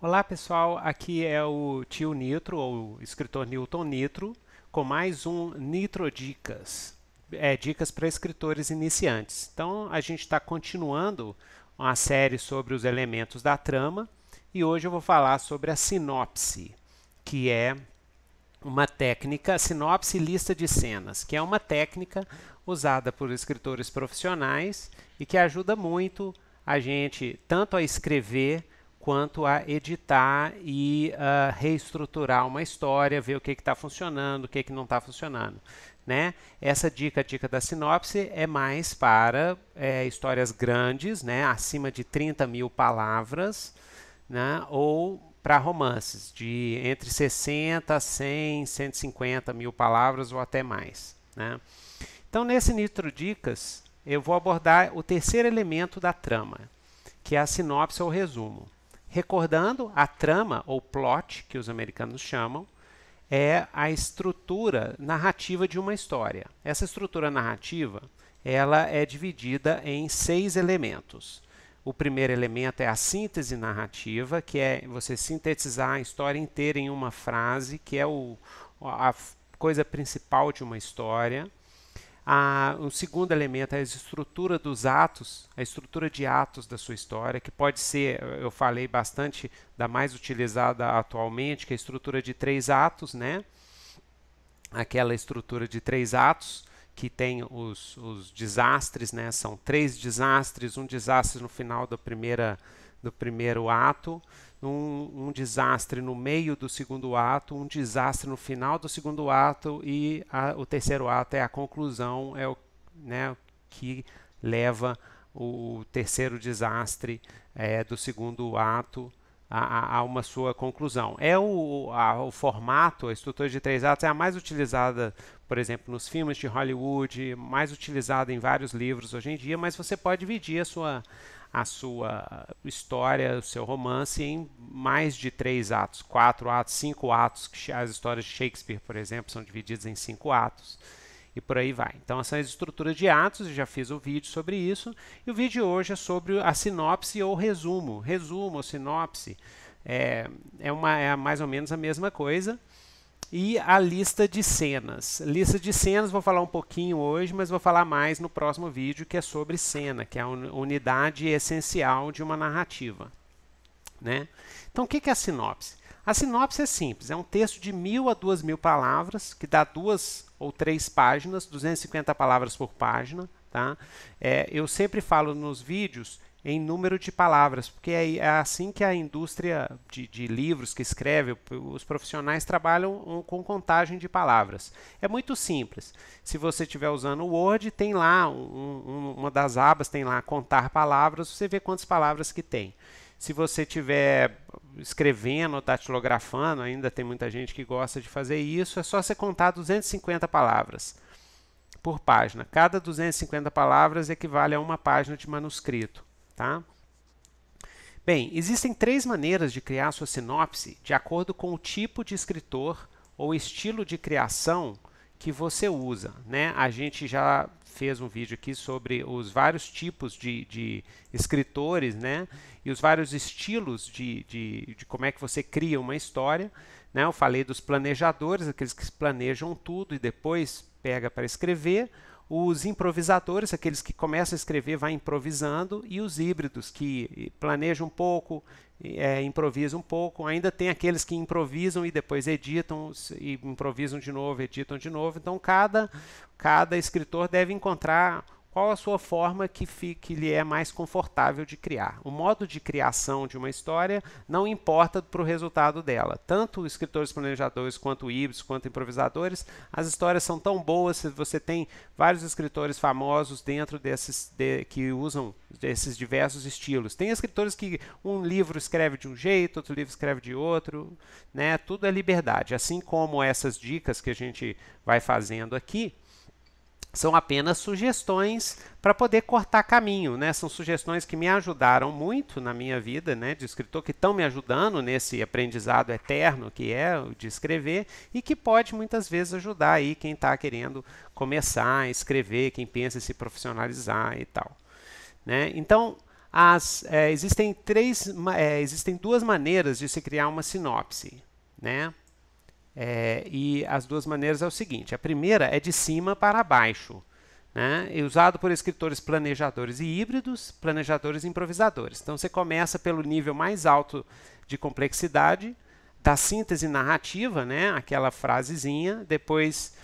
Olá pessoal, aqui é o tio Nitro, ou o escritor Newton Nitro, com mais um Nitro Dicas, é, dicas para escritores iniciantes. Então a gente está continuando uma série sobre os elementos da trama e hoje eu vou falar sobre a sinopse, que é uma técnica, sinopse lista de cenas, que é uma técnica usada por escritores profissionais e que ajuda muito a gente tanto a escrever quanto a editar e uh, reestruturar uma história, ver o que está funcionando, o que, que não está funcionando. Né? Essa dica, dica da sinopse, é mais para é, histórias grandes, né? acima de 30 mil palavras, né? ou para romances de entre 60, 100, 150 mil palavras ou até mais. Né? Então, nesse Nitro Dicas, eu vou abordar o terceiro elemento da trama, que é a sinopse ou resumo. Recordando, a trama, ou plot, que os americanos chamam, é a estrutura narrativa de uma história. Essa estrutura narrativa ela é dividida em seis elementos. O primeiro elemento é a síntese narrativa, que é você sintetizar a história inteira em uma frase, que é o, a coisa principal de uma história. A, o segundo elemento é a estrutura dos atos, a estrutura de atos da sua história, que pode ser, eu falei bastante da mais utilizada atualmente, que é a estrutura de três atos, né? Aquela estrutura de três atos, que tem os, os desastres, né? São três desastres, um desastre no final da primeira do primeiro ato, um, um, desastre no meio do segundo ato, um desastre no final do segundo ato e a, o terceiro ato é a conclusão, é o né, que leva o terceiro desastre é, do segundo ato a, a, uma sua conclusão. É o, a, o formato, a estrutura de três atos é a mais utilizada, por exemplo, nos filmes de Hollywood, mais utilizada em vários livros hoje em dia, mas você pode dividir a sua a sua história, o seu romance em mais de três atos, quatro atos, cinco atos. As histórias de Shakespeare, por exemplo, são divididas em cinco atos e por aí vai. Então, essas estruturas de atos, eu já fiz o um vídeo sobre isso, e o vídeo hoje é sobre a sinopse ou resumo. Resumo ou sinopse é, é, uma, é mais ou menos a mesma coisa e a lista de cenas. Lista de cenas vou falar um pouquinho hoje, mas vou falar mais no próximo vídeo que é sobre cena, que é a unidade essencial de uma narrativa. Né? Então, o que é a sinopse? A sinopse é simples, é um texto de mil a duas mil palavras, que dá duas ou três páginas, 250 palavras por página. Tá? É, eu sempre falo nos vídeos em número de palavras, porque é, é, assim que a indústria de, de livros que escreve, os profissionais trabalham com contagem de palavras. É muito simples. Se você estiver usando o Word, tem lá um, uma das abas, tem lá contar palavras, você vê quantas palavras que tem. Se você estiver escrevendo ou datilografando, ainda tem muita gente que gosta de fazer isso, é só você contar 250 palavras por página. Cada 250 palavras equivale a uma página de manuscrito. Tá? Bem, existem três maneiras de criar sua sinopse de acordo com o tipo de escritor ou estilo de criação que você usa. Né? A gente já fez um vídeo aqui sobre os vários tipos de, de escritores né? e os vários estilos de, de, de, como é que você cria uma história. Né? Eu falei dos planejadores, aqueles que planejam tudo e depois pega para escrever os improvisadores, aqueles que começam a escrever, vai improvisando, e os híbridos, que planejam um pouco, é, improvisam um pouco, ainda tem aqueles que improvisam e depois editam, e improvisam de novo, editam de novo. Então, cada, cada escritor deve encontrar qual a sua forma que, que lhe é mais confortável de criar. O modo de criação de uma história não importa para o resultado dela. Tanto escritores planejadores, quanto híbridos, quanto improvisadores, as histórias são tão boas se você tem vários escritores famosos dentro desses de, que usam desses diversos estilos. Tem escritores que um livro escreve de um jeito, outro livro escreve de outro, né? Tudo é liberdade. Assim como essas dicas que a gente vai fazendo aqui, são apenas sugestões para poder cortar caminho, né? São sugestões que me ajudaram muito na minha vida, né, de escritor, que estão me ajudando nesse aprendizado eterno que é o de escrever e que pode muitas vezes ajudar aí quem está querendo começar a escrever, quem pensa em se profissionalizar e tal, né? Então as, é, existem três, é, existem duas maneiras de se criar uma sinopse, né? É, e as duas maneiras é o seguinte: a primeira é de cima para baixo, né? é usado por escritores planejadores e híbridos, planejadores e improvisadores. Então você começa pelo nível mais alto de complexidade da síntese narrativa, né? aquela frasezinha, depois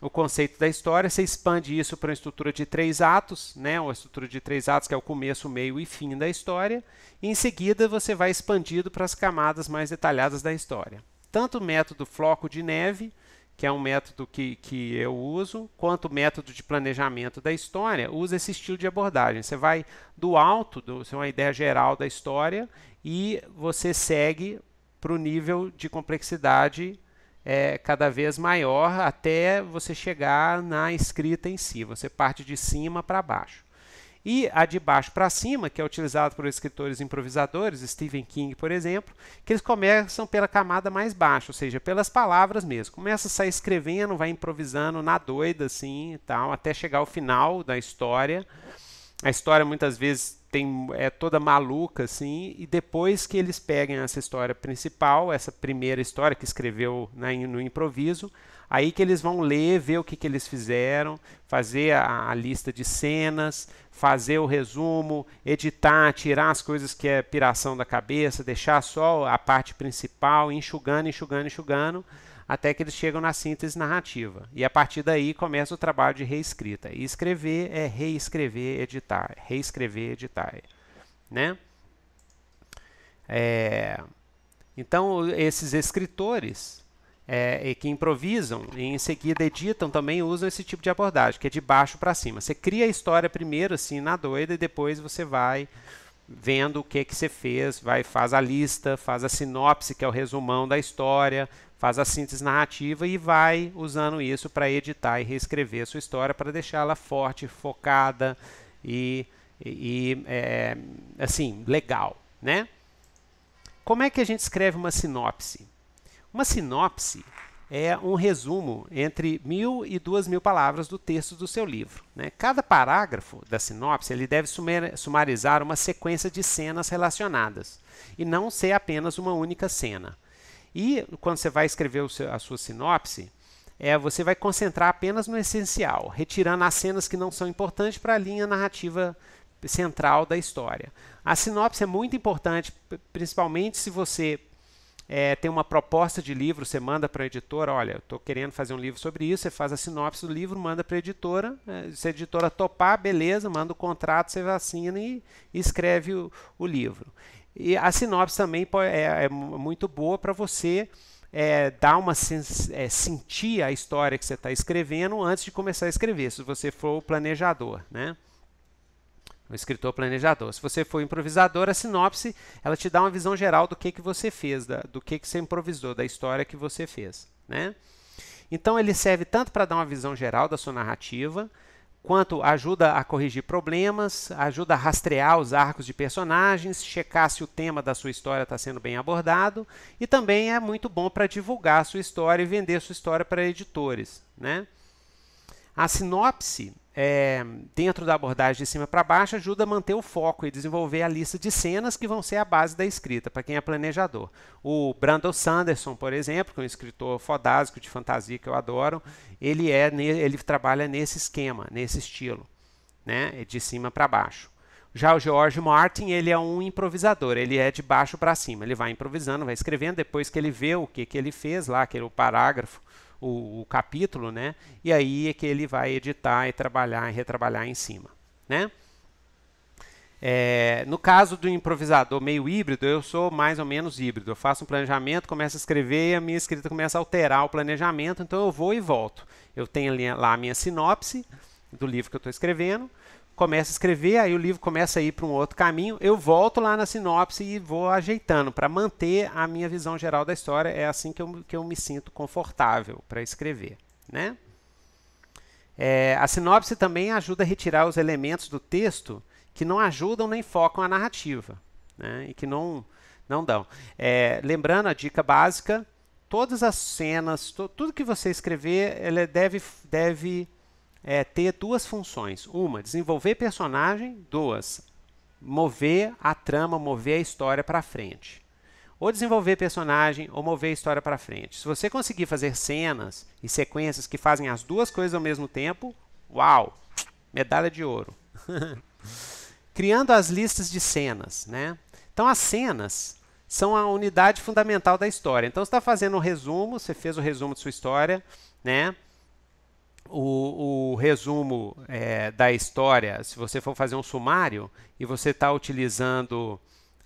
o conceito da história, você expande isso para uma estrutura de três atos, né? uma estrutura de três atos que é o começo, meio e fim da história, e em seguida você vai expandido para as camadas mais detalhadas da história tanto o método floco de neve, que é um método que, que eu uso, quanto o método de planejamento da história, usa esse estilo de abordagem. Você vai do alto, do, você tem é uma ideia geral da história, e você segue para o nível de complexidade é, cada vez maior até você chegar na escrita em si. Você parte de cima para baixo e a de baixo para cima, que é utilizada por escritores improvisadores, Stephen King, por exemplo, que eles começam pela camada mais baixa, ou seja, pelas palavras mesmo. Começa a sair escrevendo, vai improvisando na doida, assim, e tal, até chegar ao final da história. A história muitas vezes tem é toda maluca assim e depois que eles peguem essa história principal essa primeira história que escreveu né, no improviso aí que eles vão ler ver o que, que eles fizeram fazer a, a lista de cenas fazer o resumo editar tirar as coisas que é piração da cabeça deixar só a parte principal enxugando enxugando enxugando até que eles chegam na síntese narrativa. E a partir daí começa o trabalho de reescrita. E escrever é reescrever, editar, reescrever, editar, né? É... Então esses escritores é, que improvisam e em seguida editam também usam esse tipo de abordagem, que é de baixo para cima. Você cria a história primeiro assim na doida e depois você vai vendo o que que você fez, vai faz a lista, faz a sinopse que é o resumão da história, faz a síntese narrativa e vai usando isso para editar e reescrever a sua história para deixá-la forte, focada e, e é, assim, legal, né? Como é que a gente escreve uma sinopse? Uma sinopse é um resumo entre mil e duas mil palavras do texto do seu livro. Né? Cada parágrafo da sinopse ele deve sumarizar uma sequência de cenas relacionadas e não ser apenas uma única cena. E quando você vai escrever seu, a sua sinopse, é, você vai concentrar apenas no essencial, retirando as cenas que não são importantes para a linha narrativa central da história. A sinopse é muito importante, principalmente se você é, tem uma proposta de livro, você manda para a editora, olha, estou querendo fazer um livro sobre isso, você faz a sinopse do livro, manda para a editora, é, se a editora topar, beleza, manda o contrato, você vacina e escreve o, o livro. E a sinopse também é, é muito boa para você é, dar uma é, sentir a história que você está escrevendo antes de começar a escrever, se você for o planejador, né? O escritor planejador. Se você for improvisador, a sinopse ela te dá uma visão geral do que, que você fez, da, do que, que você improvisou, da história que você fez, né? Então ele serve tanto para dar uma visão geral da sua narrativa, quanto ajuda a corrigir problemas, ajuda a rastrear os arcos de personagens, checar se o tema da sua história está sendo bem abordado e também é muito bom para divulgar a sua história e vender sua história para editores. Né? A sinopse é, dentro da abordagem de cima para baixo, ajuda a manter o foco e desenvolver a lista de cenas que vão ser a base da escrita, para quem é planejador. O Brandon Sanderson, por exemplo, que é um escritor fodástico de fantasia que eu adoro, ele, é, ele trabalha nesse esquema, nesse estilo, né? de cima para baixo. Já o George Martin, ele é um improvisador, ele é de baixo para cima, ele vai improvisando, vai escrevendo, depois que ele vê o que, que ele fez lá, aquele parágrafo, o, o capítulo, né? E aí é que ele vai editar e trabalhar e retrabalhar em cima, né? É, no caso do improvisador meio híbrido, eu sou mais ou menos híbrido. Eu faço um planejamento, começo a escrever e a minha escrita começa a alterar o planejamento, então eu vou e volto. Eu tenho lá a minha sinopse do livro que eu estou escrevendo, começa a escrever, aí o livro começa a ir para um outro caminho, eu volto lá na sinopse e vou ajeitando para manter a minha visão geral da história. É assim que eu, que eu me sinto confortável para escrever. Né? É, a sinopse também ajuda a retirar os elementos do texto que não ajudam nem focam a narrativa né? e que não, não dão. É, lembrando a dica básica, todas as cenas, to, tudo que você escrever, ela deve, deve é, ter duas funções. Uma, desenvolver personagem. Duas, mover a trama, mover a história para frente. Ou desenvolver personagem ou mover a história para frente. Se você conseguir fazer cenas e sequências que fazem as duas coisas ao mesmo tempo, uau! Medalha de ouro. Criando as listas de cenas. Né? Então, as cenas são a unidade fundamental da história. Então, você está fazendo um resumo, você fez o resumo de sua história, né? o, o resumo é, da história, se você for fazer um sumário e você está utilizando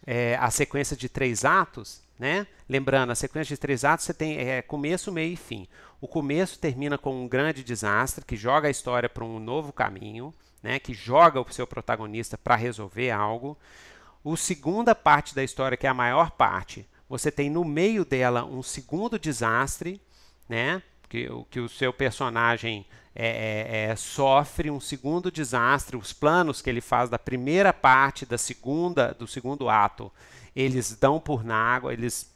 é, a sequência de três atos, né? Lembrando, a sequência de três atos você tem é, começo, meio e fim. O começo termina com um grande desastre que joga a história para um novo caminho, né? Que joga o seu protagonista para resolver algo. O segunda parte da história, que é a maior parte, você tem no meio dela um segundo desastre, né? que, que o seu personagem é, é, é, sofre um segundo desastre, os planos que ele faz da primeira parte da segunda do segundo ato, eles dão por na água, eles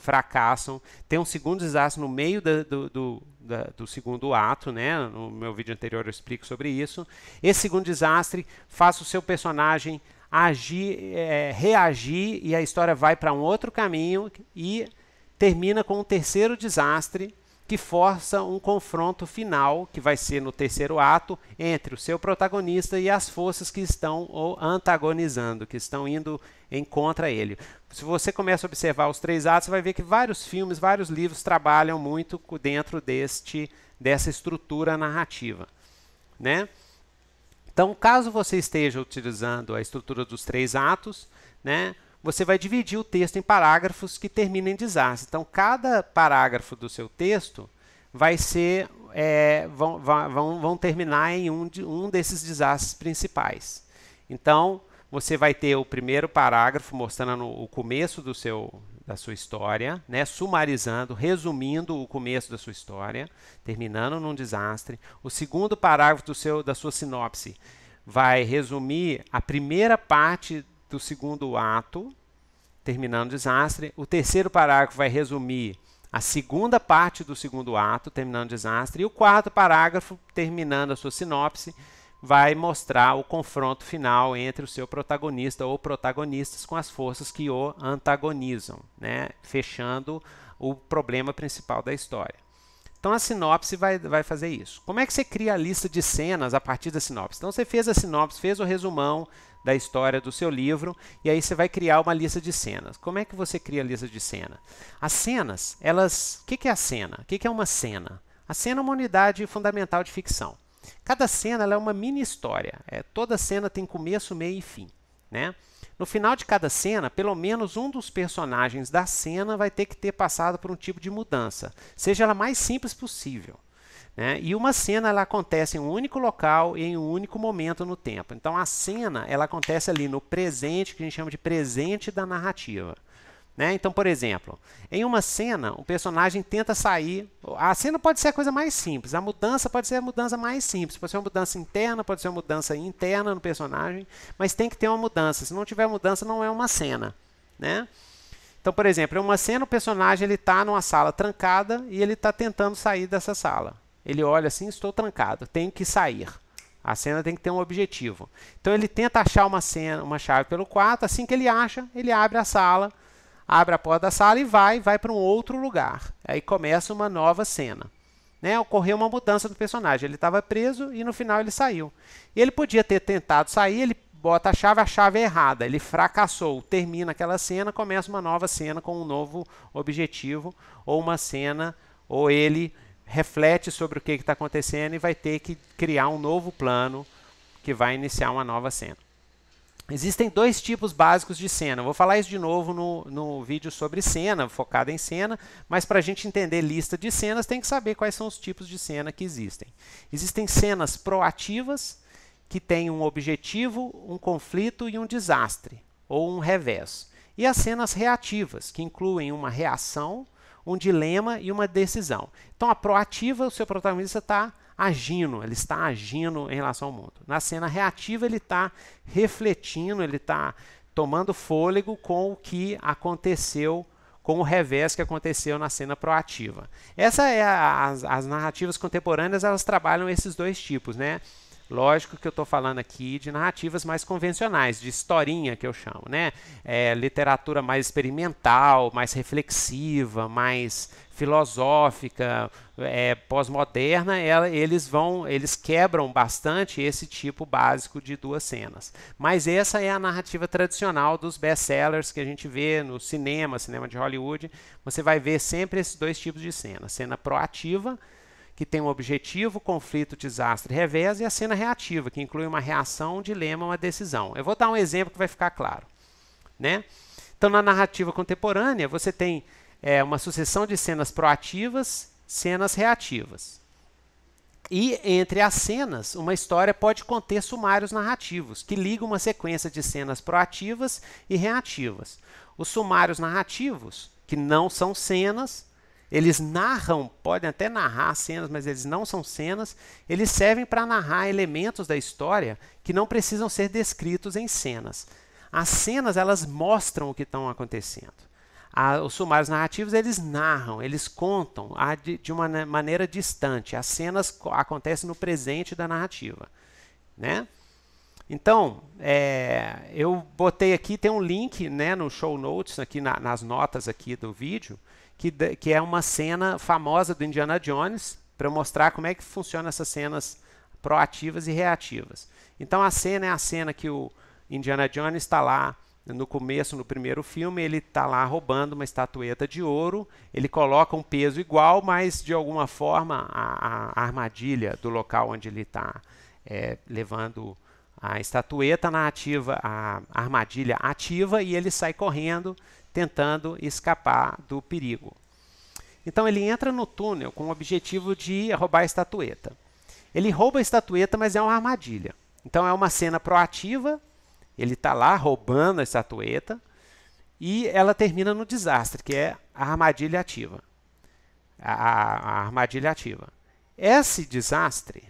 fracassam. Tem um segundo desastre no meio da, do, do, da, do, segundo ato, né? No meu vídeo anterior eu explico sobre isso. Esse segundo desastre faz o seu personagem agir, é, reagir e a história vai para um outro caminho e termina com um terceiro desastre que força um confronto final, que vai ser no terceiro ato, entre o seu protagonista e as forças que estão o antagonizando, que estão indo em contra ele. Se você começa a observar os três atos, você vai ver que vários filmes, vários livros trabalham muito dentro deste dessa estrutura narrativa, né? Então, caso você esteja utilizando a estrutura dos três atos, né? você vai dividir o texto em parágrafos que terminam em desastre. Então, cada parágrafo do seu texto vai ser é, vão, vão, vão terminar em um, de, um desses desastres principais. Então, você vai ter o primeiro parágrafo mostrando o começo do seu, da sua história, né? sumarizando, resumindo o começo da sua história, terminando num desastre. O segundo parágrafo do seu, da sua sinopse vai resumir a primeira parte do segundo ato, terminando o desastre. O terceiro parágrafo vai resumir a segunda parte do segundo ato, terminando o desastre. E o quarto parágrafo, terminando a sua sinopse, vai mostrar o confronto final entre o seu protagonista ou protagonistas com as forças que o antagonizam, né? fechando o problema principal da história. Então a sinopse vai, vai fazer isso. Como é que você cria a lista de cenas a partir da sinopse? Então você fez a sinopse, fez o resumão, da história do seu livro, e aí você vai criar uma lista de cenas. Como é que você cria a lista de cena? As cenas, elas. O que, que é a cena? O que, que é uma cena? A cena é uma unidade fundamental de ficção. Cada cena é uma mini história. É, toda cena tem começo, meio e fim. Né? No final de cada cena, pelo menos um dos personagens da cena vai ter que ter passado por um tipo de mudança, seja ela mais simples possível. Né? E uma cena ela acontece em um único local e em um único momento no tempo. Então a cena ela acontece ali no presente, que a gente chama de presente da narrativa. Né? Então, por exemplo, em uma cena, o personagem tenta sair. A cena pode ser a coisa mais simples, a mudança pode ser a mudança mais simples. Pode ser uma mudança interna, pode ser uma mudança interna no personagem, mas tem que ter uma mudança. Se não tiver mudança, não é uma cena. Né? Então, por exemplo, em uma cena, o personagem está numa sala trancada e ele está tentando sair dessa sala ele olha assim, estou trancado, tenho que sair. A cena tem que ter um objetivo. Então ele tenta achar uma cena, uma chave pelo quarto, assim que ele acha, ele abre a sala, abre a porta da sala e vai, vai para um outro lugar. Aí começa uma nova cena. Né? Ocorreu uma mudança do personagem. Ele estava preso e no final ele saiu. E ele podia ter tentado sair, ele bota a chave, a chave é errada, ele fracassou, termina aquela cena, começa uma nova cena com um novo objetivo ou uma cena ou ele reflete sobre o que está acontecendo e vai ter que criar um novo plano que vai iniciar uma nova cena. Existem dois tipos básicos de cena. Eu vou falar isso de novo no, no vídeo sobre cena, focado em cena, mas para a gente entender lista de cenas, tem que saber quais são os tipos de cena que existem. Existem cenas proativas, que têm um objetivo, um conflito e um desastre, ou um revés. E as cenas reativas, que incluem uma reação, um dilema e uma decisão. Então, a proativa, o seu protagonista está agindo, ele está agindo em relação ao mundo. Na cena reativa, ele está refletindo, ele está tomando fôlego com o que aconteceu, com o revés que aconteceu na cena proativa. Essa é a, as, as narrativas contemporâneas, elas trabalham esses dois tipos, né? Lógico que eu estou falando aqui de narrativas mais convencionais, de historinha que eu chamo, né? É, literatura mais experimental, mais reflexiva, mais filosófica, é, pós-moderna, eles vão, eles quebram bastante esse tipo básico de duas cenas. Mas essa é a narrativa tradicional dos best-sellers que a gente vê no cinema, cinema de Hollywood. Você vai ver sempre esses dois tipos de cena: cena proativa que tem um objetivo, conflito, desastre, revés, e a cena reativa, que inclui uma reação, um dilema, uma decisão. Eu vou dar um exemplo que vai ficar claro. Né? Então, na narrativa contemporânea, você tem é, uma sucessão de cenas proativas, cenas reativas. E entre as cenas, uma história pode conter sumários narrativos, que ligam uma sequência de cenas proativas e reativas. Os sumários narrativos, que não são cenas, eles narram, podem até narrar cenas, mas eles não são cenas. Eles servem para narrar elementos da história que não precisam ser descritos em cenas. As cenas elas mostram o que estão acontecendo. A, os sumários narrativos eles narram, eles contam a, de, de, uma maneira distante. As cenas acontecem no presente da narrativa, né? Então, é, eu botei aqui, tem um link né, no show notes, aqui na, nas notas aqui do vídeo, que, que é uma cena famosa do Indiana Jones, para mostrar como é que funciona essas cenas proativas e reativas. Então a cena é a cena que o Indiana Jones está lá no começo, no primeiro filme, ele está lá roubando uma estatueta de ouro. Ele coloca um peso igual, mas de alguma forma a, a armadilha do local onde ele está é, levando a estatueta na ativa, a armadilha ativa e ele sai correndo tentando escapar do perigo. Então ele entra no túnel com o objetivo de roubar a estatueta. Ele rouba a estatueta, mas é uma armadilha. Então é uma cena proativa, ele está lá roubando a estatueta e ela termina no desastre, que é a armadilha ativa. A, a armadilha ativa. Esse desastre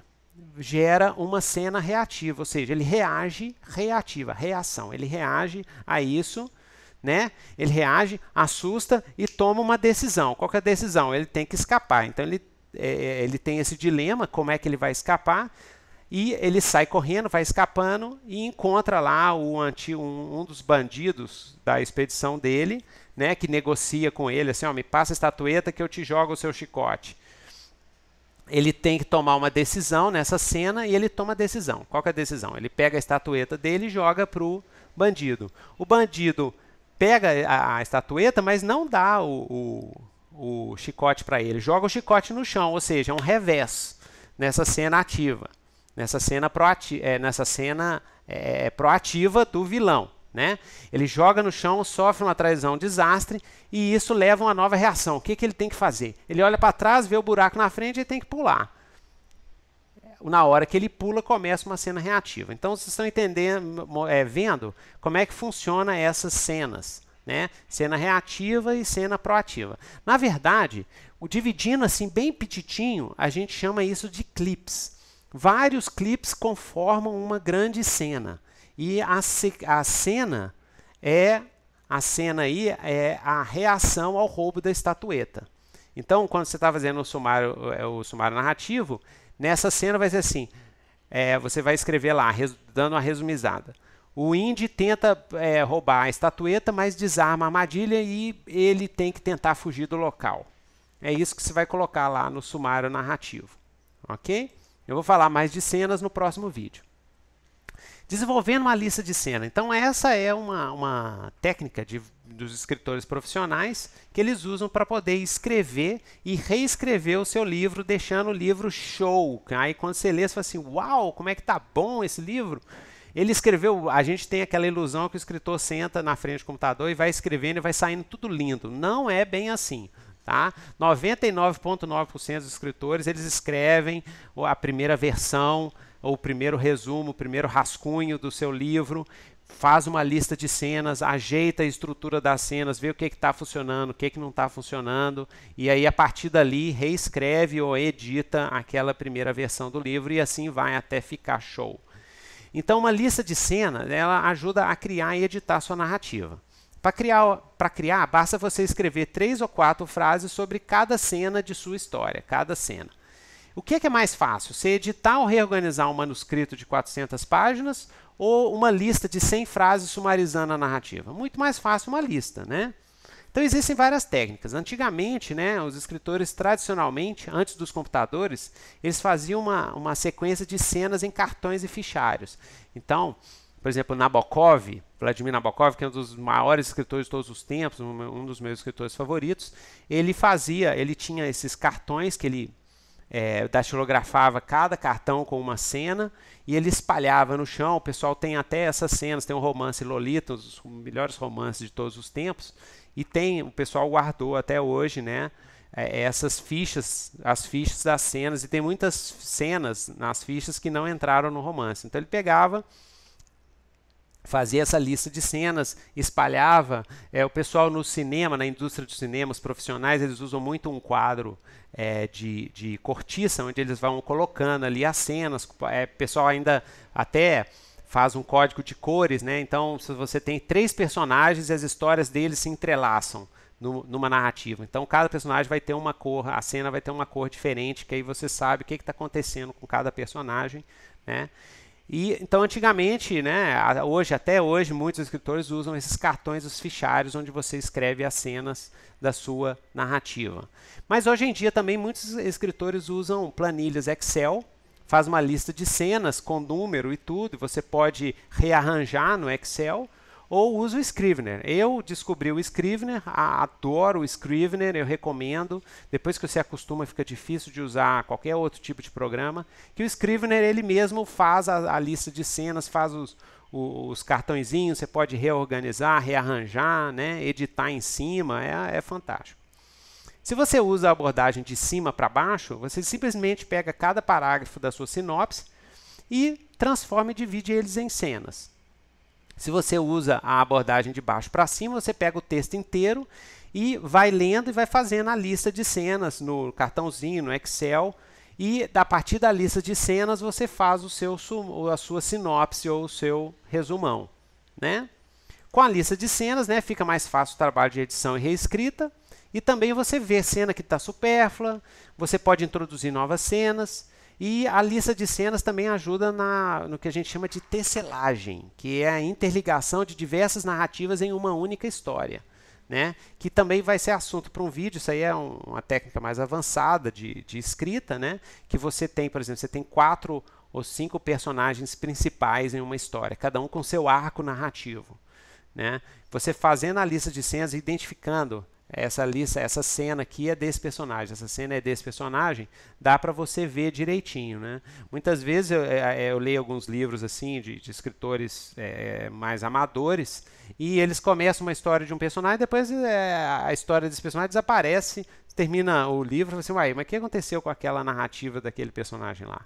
gera uma cena reativa, ou seja, ele reage reativa, reação. Ele reage a isso né? Ele reage, assusta e toma uma decisão. Qual é a decisão? Ele tem que escapar. Então ele, é, é, ele tem esse dilema, como é que ele vai escapar? E ele sai correndo, vai escapando e encontra lá o um, um dos bandidos da expedição dele, né, que negocia com ele assim, ó, me passa a estatueta que eu te jogo o seu chicote. Ele tem que tomar uma decisão nessa cena e ele toma a decisão. Qual é a decisão? Ele pega a estatueta dele e joga pro bandido. O bandido pega a, a estatueta, mas não dá o, o, o chicote para ele. Joga o chicote no chão, ou seja, é um revés nessa cena ativa, nessa cena, proati é, nessa cena é, é, proativa do vilão. Né? Ele joga no chão, sofre uma traição, um desastre, e isso leva a uma nova reação. O que, que ele tem que fazer? Ele olha para trás, vê o buraco na frente e tem que pular na hora que ele pula, começa uma cena reativa. Então, vocês estão entendendo, é, vendo como é que funciona essas cenas. Né? Cena reativa e cena proativa. Na verdade, o dividindo assim bem petitinho, a gente chama isso de clips. Vários clips conformam uma grande cena. E a, a cena é a cena aí é a reação ao roubo da estatueta. Então, quando você está fazendo o sumário, é, o sumário narrativo, Nessa cena vai ser assim, é, você vai escrever lá, dando uma resumizada. O Indy tenta é, roubar a estatueta, mas desarma a armadilha e ele tem que tentar fugir do local. É isso que você vai colocar lá no sumário narrativo, ok? Eu vou falar mais de cenas no próximo vídeo desenvolvendo uma lista de cena. Então, essa é uma, uma técnica de, dos escritores profissionais que eles usam para poder escrever e reescrever o seu livro, deixando o livro show. Aí, quando você lê, você fala assim, uau, como é que tá bom esse livro? Ele escreveu, a gente tem aquela ilusão que o escritor senta na frente do computador e vai escrevendo e vai saindo tudo lindo. Não é bem assim. Tá? 99,9% dos escritores eles escrevem a primeira versão, ou o primeiro resumo, o primeiro rascunho do seu livro, faz uma lista de cenas, ajeita a estrutura das cenas, vê o que está funcionando, o que, que não está funcionando, e aí a partir dali reescreve ou edita aquela primeira versão do livro e assim vai até ficar show. Então, uma lista de cenas ela ajuda a criar e editar sua narrativa. Para criar, para criar, basta você escrever três ou quatro frases sobre cada cena de sua história, cada cena. O que é, que é mais fácil? Você editar ou reorganizar um manuscrito de 400 páginas ou uma lista de 100 frases sumarizando a narrativa? Muito mais fácil uma lista, né? Então existem várias técnicas. Antigamente, né, os escritores tradicionalmente, antes dos computadores, eles faziam uma, uma sequência de cenas em cartões e fichários. Então, por exemplo, Nabokov, Vladimir Nabokov, que é um dos maiores escritores de todos os tempos, um dos meus escritores favoritos, ele fazia, ele tinha esses cartões que ele é, datilografava cada cartão com uma cena e ele espalhava no chão. O pessoal tem até essas cenas, tem um romance Lolita, um dos melhores romances de todos os tempos, e tem, o pessoal guardou até hoje, né? É, essas fichas, as fichas das cenas, e tem muitas cenas nas fichas que não entraram no romance. Então ele pegava fazia essa lista de cenas, espalhava. É, o pessoal no cinema, na indústria de cinema, os profissionais, eles usam muito um quadro é, de, de cortiça, onde eles vão colocando ali as cenas. É, o pessoal ainda até faz um código de cores, né? Então, se você tem três personagens e as histórias deles se entrelaçam no, numa narrativa. Então, cada personagem vai ter uma cor, a cena vai ter uma cor diferente, que aí você sabe o que está acontecendo com cada personagem, né? E então antigamente, né, hoje até hoje muitos escritores usam esses cartões, os fichários onde você escreve as cenas da sua narrativa. Mas hoje em dia também muitos escritores usam planilhas Excel, faz uma lista de cenas com número e tudo, e você pode rearranjar no Excel ou uso o Scrivener. Eu descobri o Scrivener, adoro o Scrivener, eu recomendo. Depois que você acostuma, fica difícil de usar qualquer outro tipo de programa. Que o Scrivener ele mesmo faz a, a lista de cenas, faz os, os cartõezinhos, você pode reorganizar, rearranjar, né? editar em cima, é, é fantástico. Se você usa a abordagem de cima para baixo, você simplesmente pega cada parágrafo da sua sinopse e transforma e divide eles em cenas. Se você usa a abordagem de baixo para cima, você pega o texto inteiro e vai lendo e vai fazendo a lista de cenas no cartãozinho, no Excel, e a partir da lista de cenas você faz o seu a sua sinopse ou o seu resumão, né? Com a lista de cenas, né, fica mais fácil o trabalho de edição e reescrita. E também você vê cena que está supérflua, você pode introduzir novas cenas. E a lista de cenas também ajuda na, no que a gente chama de tecelagem, que é a interligação de diversas narrativas em uma única história. Né? que também vai ser assunto para um vídeo, isso aí é um, uma técnica mais avançada de, de escrita, né? que você tem, por exemplo, você tem quatro ou cinco personagens principais em uma história, cada um com seu arco narrativo. Né? Você fazendo a lista de cenas, identificando essa lista, essa cena aqui é desse personagem, essa cena é desse personagem, dá para você ver direitinho, né? Muitas vezes eu, é, é, eu leio alguns livros assim de, de escritores é, é, mais amadores e eles começam uma história de um personagem, depois é, a história desse personagem desaparece, termina o livro, você assim, vai, mas o que aconteceu com aquela narrativa daquele personagem lá?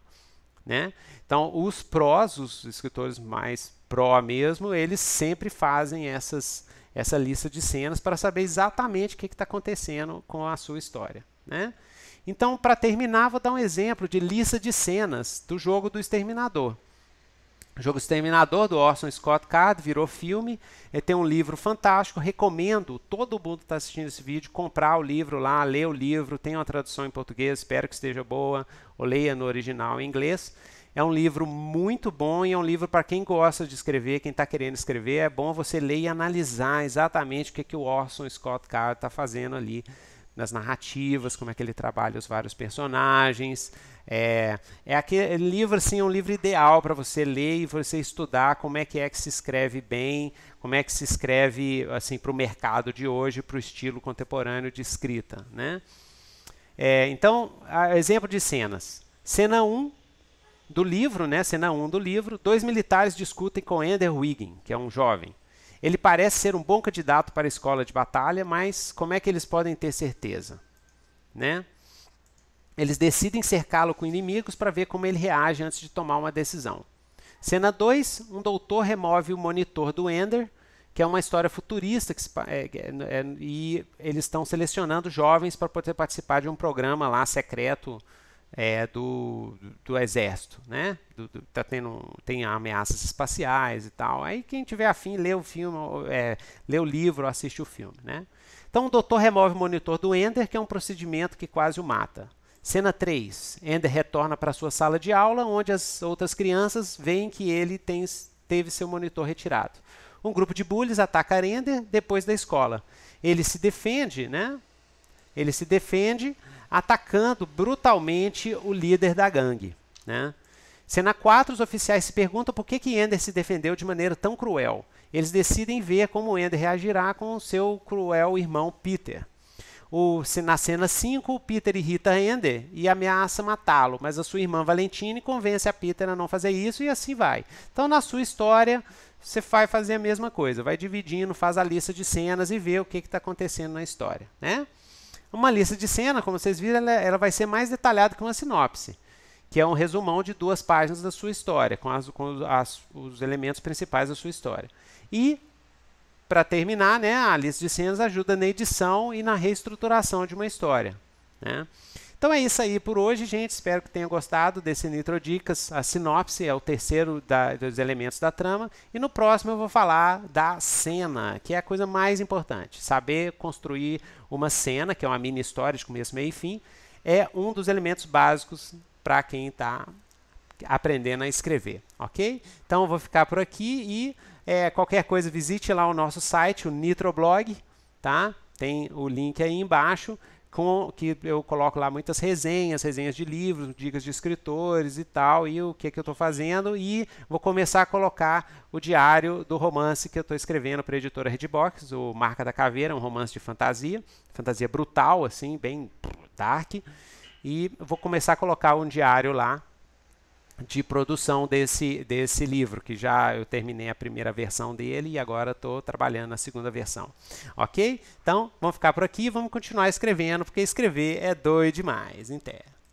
Né? Então, os prós, os escritores mais pró mesmo, eles sempre fazem essas essa lista de cenas para saber exatamente o que está acontecendo com a sua história. Né? Então, para terminar, vou dar um exemplo de lista de cenas do jogo do Exterminador. O jogo Exterminador, do Orson Scott Card, virou filme. Ele é, tem um livro fantástico. Recomendo todo mundo que está assistindo esse vídeo comprar o livro lá, ler o livro. Tem uma tradução em português, espero que esteja boa. Ou leia no original em inglês. É um livro muito bom e é um livro para quem gosta de escrever, quem está querendo escrever. É bom você ler e analisar exatamente o que, é que o Orson Scott Card está fazendo ali nas narrativas, como é que ele trabalha os vários personagens. É, é aquele é livro assim, é um livro ideal para você ler e você estudar como é que é que se escreve bem, como é que se escreve assim para o mercado de hoje, para o estilo contemporâneo de escrita, né? É, então, exemplo de cenas. Cena 1, um, do livro, né, cena 1 do livro, dois militares discutem com Ender Wiggin, que é um jovem. Ele parece ser um bom candidato para a escola de batalha, mas como é que eles podem ter certeza? Né? Eles decidem cercá-lo com inimigos para ver como ele reage antes de tomar uma decisão. Cena 2, um doutor remove o monitor do Ender, que é uma história futurista que se, é, é, é, e eles estão selecionando jovens para poder participar de um programa lá secreto é, do, do exército, né? Do, do, tá tendo, tem ameaças espaciais e tal. Aí quem tiver afim, lê o filme, é, lê o livro, assiste o filme, né? Então o doutor remove o monitor do Ender, que é um procedimento que quase o mata. Cena 3. Ender retorna para sua sala de aula, onde as outras crianças veem que ele tem, teve seu monitor retirado. Um grupo de bullies ataca Ender depois da escola. Ele se defende, né? Ele se defende atacando brutalmente o líder da gangue. Né? Cena 4, os oficiais se perguntam por que, que Ender se defendeu de maneira tão cruel. Eles decidem ver como Ender reagirá com seu cruel irmão Peter. O, na cena 5, Peter irrita Ender e ameaça matá-lo, mas a sua irmã Valentine convence a Peter a não fazer isso e assim vai. Então, na sua história, você vai fazer a mesma coisa, vai dividindo, faz a lista de cenas e vê o que está acontecendo na história. Né? Uma lista de cena, como vocês viram, ela, é, ela vai ser mais detalhada que uma sinopse, que é um resumão de duas páginas da sua história, com, as, com as, os elementos principais da sua história. E, para terminar, né, a lista de cenas ajuda na edição e na reestruturação de uma história. Né? Então é isso aí por hoje, gente. Espero que tenham gostado desse Nitro Dicas. A sinopse é o terceiro da, dos elementos da trama. E no próximo eu vou falar da cena, que é a coisa mais importante. Saber construir uma cena, que é uma mini história de começo, meio e fim, é um dos elementos básicos para quem está aprendendo a escrever, ok? Então eu vou ficar por aqui e é, qualquer coisa visite lá o nosso site, o Nitroblog, tá? Tem o link aí embaixo com que eu coloco lá muitas resenhas, resenhas de livros, dicas de escritores e tal, e o que, é que eu estou fazendo, e vou começar a colocar o diário do romance que eu estou escrevendo para a editora Redbox, o Marca da Caveira, um romance de fantasia, fantasia brutal, assim, bem dark, e vou começar a colocar um diário lá de produção desse, desse livro, que já eu terminei a primeira versão dele e agora estou trabalhando a segunda versão. Ok? Então, vamos ficar por aqui e vamos continuar escrevendo, porque escrever é doido demais, em terra.